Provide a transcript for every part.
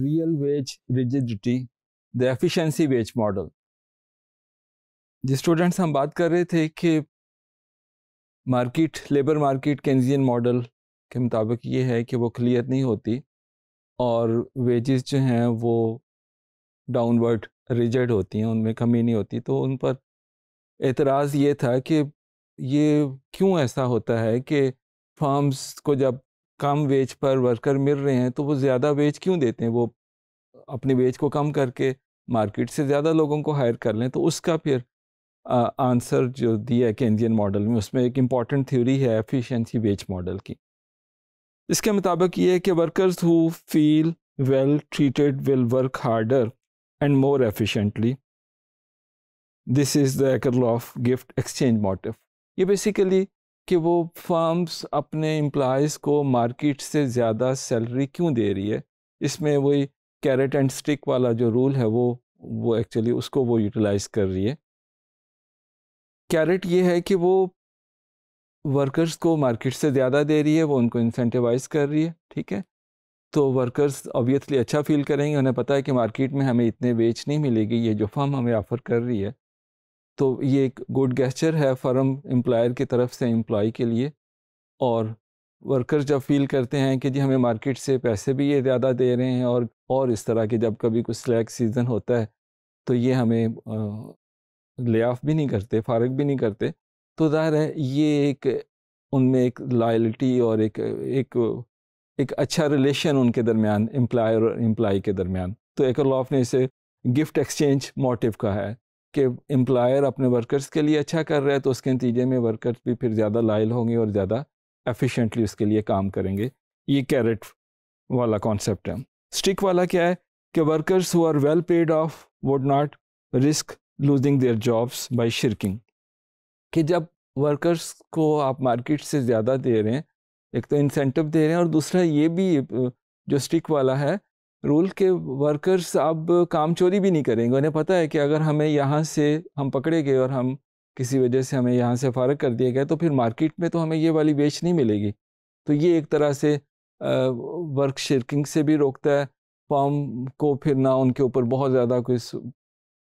real wage rigidity, the efficiency wage model जिस students हम बात कर रहे थे कि market labour market Keynesian model के मुताबिक ये है कि वो क्लियर नहीं होती और वेजेस जो हैं वो डाउनवर्ड रिजड होती हैं उनमें कमी नहीं होती तो उन पर एतराज़ ये था कि ये क्यों ऐसा होता है कि फार्म्स को जब कम वेज पर वर्कर मिल रहे हैं तो वो ज़्यादा वेज क्यों देते हैं वो अपने वेज को कम करके मार्केट से ज़्यादा लोगों को हायर कर लें तो उसका फिर आंसर जो दिया है केंद्रियन मॉडल में उसमें एक इम्पॉर्टेंट थ्योरी है एफिशिएंसी वेज मॉडल की इसके मुताबिक ये है कि workers who feel well treated will work harder and more efficiently this is the acre of gift exchange motive ये बेसिकली कि वो फर्म्स अपने एम्प्लॉयज़ को मार्केट से ज़्यादा सैलरी क्यों दे रही है इसमें वही कैरेट एंड स्टिक वाला जो रूल है वो वो एक्चुअली उसको वो यूटिलाइज कर रही है कैरेट ये है कि वो वर्कर्स को मार्केट से ज़्यादा दे रही है वो उनको इंसेंटिवाइज कर रही है ठीक है तो वर्कर्स ऑब्वियसली अच्छा फील करेंगे उन्हें पता है कि मार्केट में हमें इतने वेज नहीं मिलेगी ये जो फर्म हमें ऑफ़र कर रही है तो ये एक गुड गेस्चर है फर्म एम्प्लॉयर की तरफ से एम्प्लॉय के लिए और वर्कर्स जब फील करते हैं कि जी हमें मार्केट से पैसे भी ये ज़्यादा दे रहे हैं और और इस तरह के जब कभी कुछ स्लैक सीज़न होता है तो ये हमें ले ऑफ भी नहीं करते फारग भी नहीं करते तो ज़ाहिर है ये एक उनमें एक लॉयल्टी और एक एक एक अच्छा रिलेशन उनके दरमियान एम्प्लॉयर और एम्प्लॉय के दरमियान तो एक लॉफ ने इसे गिफ्ट एक्सचेंज मोटिव कहा है कि एम्प्लायर अपने वर्कर्स के लिए अच्छा कर रहा है तो उसके नतीजे में वर्कर्स भी फिर ज़्यादा लायल होंगे और ज़्यादा एफिशिएंटली उसके लिए काम करेंगे ये कैरेट वाला कॉन्सेप्ट है स्टिक वाला क्या है कि workers who are well paid off would not risk losing their jobs by shirking कि जब वर्कर्स को आप मार्केट से ज़्यादा दे रहे हैं एक तो इंसेंटिव दे रहे हैं और दूसरा ये भी जो स्टिक वाला है रूल के वर्कर्स अब काम चोरी भी नहीं करेंगे उन्हें पता है कि अगर हमें यहाँ से हम पकड़े गए और हम किसी वजह से हमें यहाँ से फ़ारग कर दिया गया तो फिर मार्केट में तो हमें ये वाली बेच नहीं मिलेगी तो ये एक तरह से वर्क शिरकिंग से भी रोकता है फॉर्म को फिर ना उनके ऊपर बहुत ज़्यादा कोई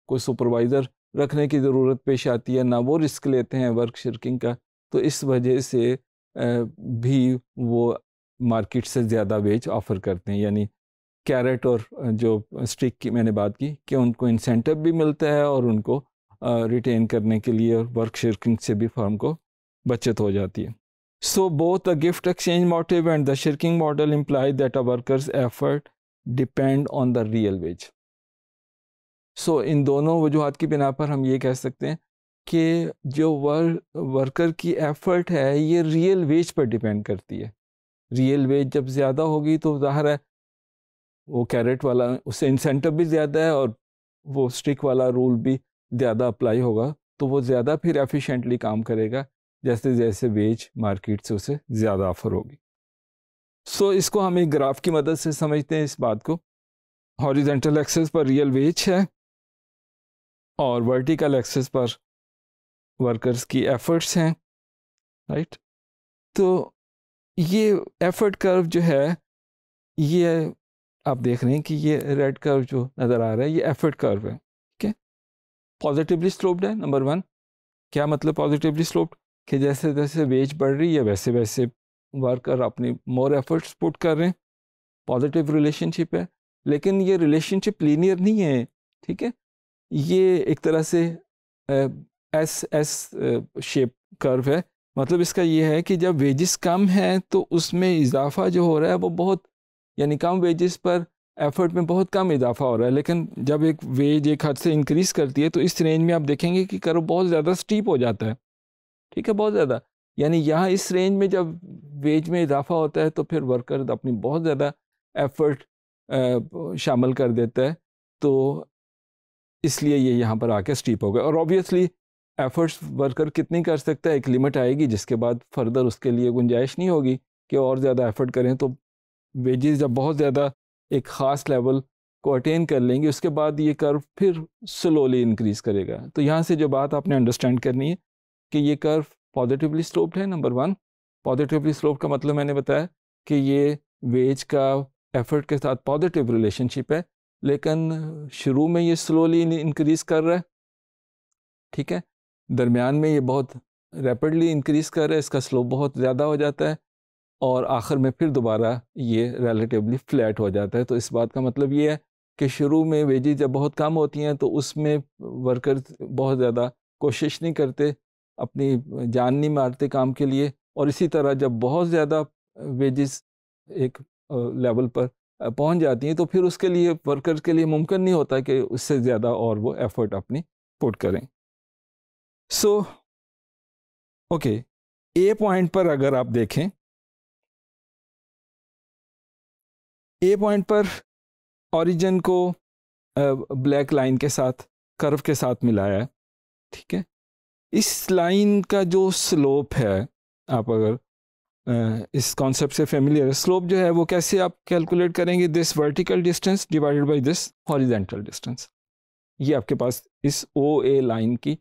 कोई सुपरवाइज़र रखने की ज़रूरत पेश आती है ना वो रिस्क लेते हैं वर्क शिरकिंग का तो इस वजह से भी वो मार्केट से ज़्यादा वेज ऑफ़र करते हैं यानी कैरेट और जो स्टिक की मैंने बात की कि उनको इंसेंटिव भी मिलता है और उनको रिटेन करने के लिए और वर्क शिरकिंग से भी फर्म को बचत हो जाती है so both the gift exchange motive and the shirking model imply that a workers effort depend on the real wage so इन दोनों वजूहत की बिना पर हम ये कह सकते हैं कि जो वर वर्कर की एफर्ट है ये रियल वेज पर डिपेंड करती है रियल वेज जब ज़्यादा होगी तो ज़ाहिर है वो कैरेट वाला उससे इंसेंटिव भी ज़्यादा है और वो स्टिक वाला रूल भी ज़्यादा अप्लाई होगा तो वो ज़्यादा फिर एफिशिएंटली काम करेगा जैसे जैसे वेज मार्केट से उसे ज़्यादा ऑफर होगी सो so, इसको हम एक ग्राफ की मदद से समझते हैं इस बात को हॉरिजेंटल एक्सेस पर रियल वेज है और वर्टिकल एक्सेस पर वर्कर्स की एफर्ट्स हैं राइट तो ये एफर्ट कर्व जो है ये आप देख रहे हैं कि ये रेड कर्व जो नज़र आ रहा है ये एफर्ट कर्व है ठीक है पॉजिटिवली स्लोप्ड है नंबर वन क्या मतलब पॉजिटिवली स्लोप्ड कि जैसे जैसे वेज बढ़ रही है वैसे वैसे वर्कर अपनी मोर एफर्ट्स पुट कर रहे हैं पॉजिटिव रिलेशनशिप है लेकिन ये रिलेशनशिप लीनियर नहीं है ठीक है ये एक तरह से एस एस शेप कर्व है मतलब इसका ये है कि जब वेजेस कम हैं तो उसमें इजाफा जो हो रहा है वो बहुत यानी कम वेजेस पर एफर्ट में बहुत कम इजाफा हो रहा है लेकिन जब एक वेज एक हद से इंक्रीज़ करती है तो इस रेंज में आप देखेंगे कि करो बहुत ज़्यादा स्टीप हो जाता है ठीक है बहुत ज़्यादा यानी यहाँ इस रेंज में जब वेज में इजाफा होता है तो फिर वर्कर अपनी बहुत ज़्यादा एफर्ट शामिल कर देता है तो इसलिए ये यहाँ पर आके स्टीप हो गया और ऑब्वियसली एफर्ट्स वर्कर कितनी कर सकता है एक लिमिट आएगी जिसके बाद फर्दर उसके लिए गुंजाइश नहीं होगी कि और ज़्यादा एफर्ट करें तो वेजेस जब बहुत ज़्यादा एक ख़ास लेवल को अटेन कर लेंगे उसके बाद ये कर्व फिर स्लोली इंक्रीज़ करेगा तो यहाँ से जो बात आपने अंडरस्टैंड करनी है कि ये कर्व पॉजिटिवली स्लोप्ड है नंबर वन पॉजिटिवली स्लोप का मतलब मैंने बताया कि ये वेज का एफर्ट के साथ पॉजिटिव रिलेशनशिप है लेकिन शुरू में ये स्लोली इंक्रीज़ कर रहा है ठीक है दरमियान में ये बहुत रैपिडली इंक्रीज़ कर रहा है इसका स्लोप बहुत ज़्यादा हो जाता है और आखिर में फिर दोबारा ये रिलेटिवली फ्लैट हो जाता है तो इस बात का मतलब ये है कि शुरू में वेजेज जब बहुत कम होती हैं तो उसमें वर्कर बहुत ज़्यादा कोशिश नहीं करते अपनी जान नहीं मारते काम के लिए और इसी तरह जब बहुत ज़्यादा वेजेस एक लेवल पर पहुंच जाती हैं तो फिर उसके लिए वर्कर के लिए मुमकिन नहीं होता कि उससे ज़्यादा और वो एफर्ट अपनी पुट करें so so, okay okay, A point पर अगर आप देखें ए पॉइंट पर ऑरिजन को ब्लैक लाइन के साथ कर्व के साथ मिलाया है ठीक है इस लाइन का जो स्लोप है आप अगर इस कॉन्सेप्ट से फेमिलियर स्लोप जो है वो कैसे आप कैलकुलेट करेंगे this vertical distance divided by this horizontal distance ये आपके पास इस ओ ए लाइन की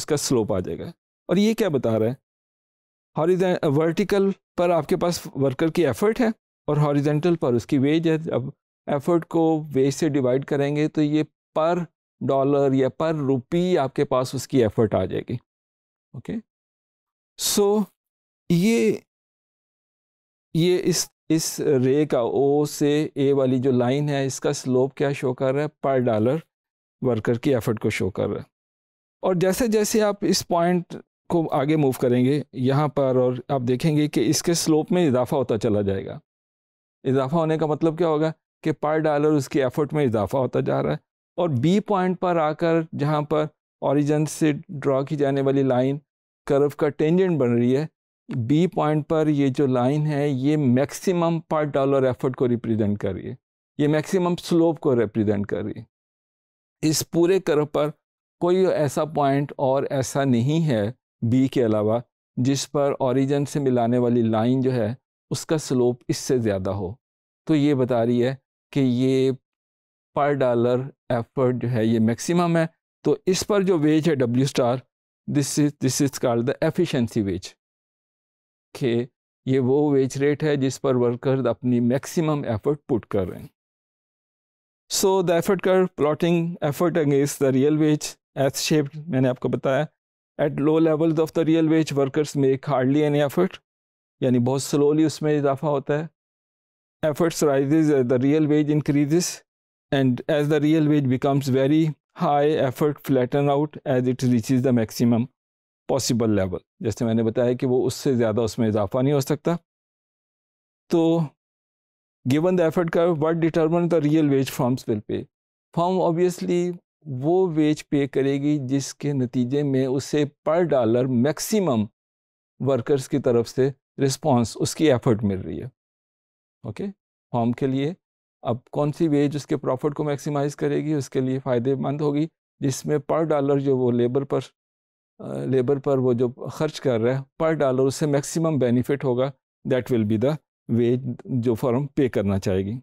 उसका स्लोप आ जाएगा और ये क्या बता रहा है हॉरिजें वर्टिकल पर आपके पास वर्कर की एफर्ट है और हॉरिजेंटल पर उसकी वेज है अब एफर्ट को वेज से डिवाइड करेंगे तो ये पर डॉलर या पर रुपी आपके पास उसकी एफर्ट आ जाएगी ओके okay? सो so, ये ये इस इस रे का ओ से ए वाली जो लाइन है इसका स्लोप क्या शो कर रहा है पर डॉलर वर्कर की एफर्ट को शो कर रहा है और जैसे जैसे आप इस पॉइंट को आगे मूव करेंगे यहाँ पर और आप देखेंगे कि इसके स्लोप में इजाफा होता चला जाएगा इजाफा होने का मतलब क्या होगा कि पर डॉलर उसकी एफर्ट में इजाफा होता जा रहा है और बी पॉइंट पर आकर जहाँ पर ऑरिजन से ड्रॉ की जाने वाली लाइन कर्व का टेंजेंट बन रही है बी पॉइंट पर ये जो लाइन है ये मैक्सिमम पर डॉलर एफर्ट को रिप्रेजेंट कर रही है ये मैक्सिमम स्लोप को रिप्रेजेंट कर रही है इस पूरे कर्व पर कोई ऐसा पॉइंट और ऐसा नहीं है बी के अलावा जिस पर ऑरिजन से मिलाने वाली लाइन जो है उसका स्लोप इससे ज़्यादा हो तो ये बता रही है कि ये पर डॉलर एफर्ट जो है ये मैक्सिमम है तो इस पर जो वेज है W star this is this is called the efficiency wage के ये वो वेज रेट है जिस पर वर्कर्स अपनी मैक्सिमम एफर्ट पुट कर रहे हैं so the effort curve plotting effort against the real wage S shaped मैंने आपको बताया at low levels of the real wage workers make hardly any effort यानी बहुत स्लोली उसमें इजाफा होता है efforts rises the real wage increases and as the real wage becomes very high effort flatten out as it reaches the maximum possible level जैसे मैंने बताया कि वो उससे ज़्यादा उसमें इजाफा नहीं हो सकता तो गिवन द एफर्ट का what determine the real wage firms will pay firm obviously वो वेज पे करेगी जिसके नतीजे में उसे पर डॉलर मैक्सिमम वर्कर्स की तरफ से रिस्पॉन्स उसकी एफर्ट मिल रही है ओके फॉर्म के लिए अब कौन सी वेज उसके प्रॉफिट को मैक्सिमाइज करेगी उसके लिए फ़ायदेमंद होगी जिसमें पर डॉलर जो वो लेबर पर लेबर पर वो जो खर्च कर रहा है पर डॉलर उससे मैक्सिमम बेनिफिट होगा that will be the wage जो फॉर्म पे करना चाहेगी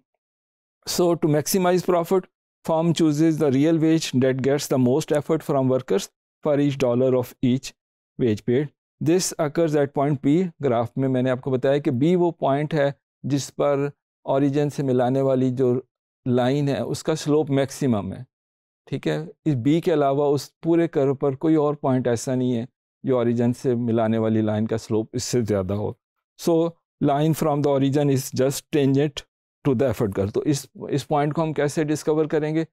so to maximize profit firm chooses the real wage that gets the most effort from workers for each dollar of each wage paid this occurs at point P graph में मैंने आपको बताया कि B वो point है जिस पर origin से मिलाने वाली जो लाइन है उसका स्लोप मैक्सिमम है ठीक है इस बी के अलावा उस पूरे कर्व पर कोई और पॉइंट ऐसा नहीं है जो ऑरिजन से मिलाने वाली लाइन का स्लोप इससे ज़्यादा हो so line from the origin is just tangent to the effort curve तो इस इस पॉइंट को हम कैसे डिस्कवर करेंगे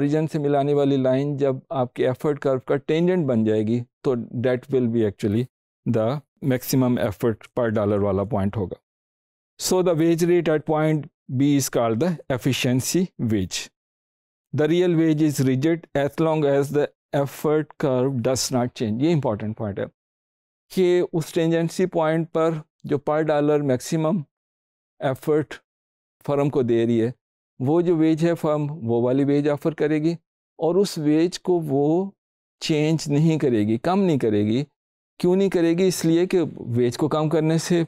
ऑरिजन से मिलाने वाली लाइन जब आपके एफर्ट कर्व का टेंजेंट बन जाएगी तो that will be actually the maximum effort per dollar वाला पॉइंट होगा so the wage rate at point B is called the efficiency wage the real wage is rigid as long as the effort curve does not change ये important point है कि उस tangency point पर जो पर dollar maximum effort firm को दे रही है वो जो वेज है फर्म वो वाली वेज ऑफर करेगी और उस वेज को वो चेंज नहीं करेगी कम नहीं करेगी क्यों नहीं करेगी इसलिए कि वेज को कम करने से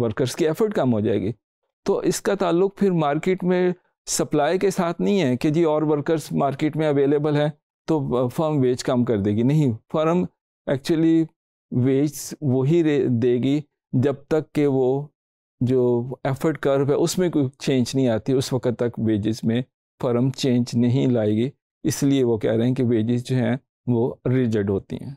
वर्कर्स की एफर्ट कम हो जाएगी तो इसका ताल्लुक फिर मार्केट में सप्लाई के साथ नहीं है कि जी और वर्कर्स मार्केट में अवेलेबल हैं तो फर्म वेज कम कर देगी नहीं फर्म एक्चुअली वेज वही देगी जब तक कि वो जो एफर्ट कर्व है उसमें कोई चेंज नहीं आती उस वक्त तक वेजेस में फर्म चेंज नहीं लाएगी इसलिए वो कह रहे हैं कि वेजेस जो हैं वो रिजड होती हैं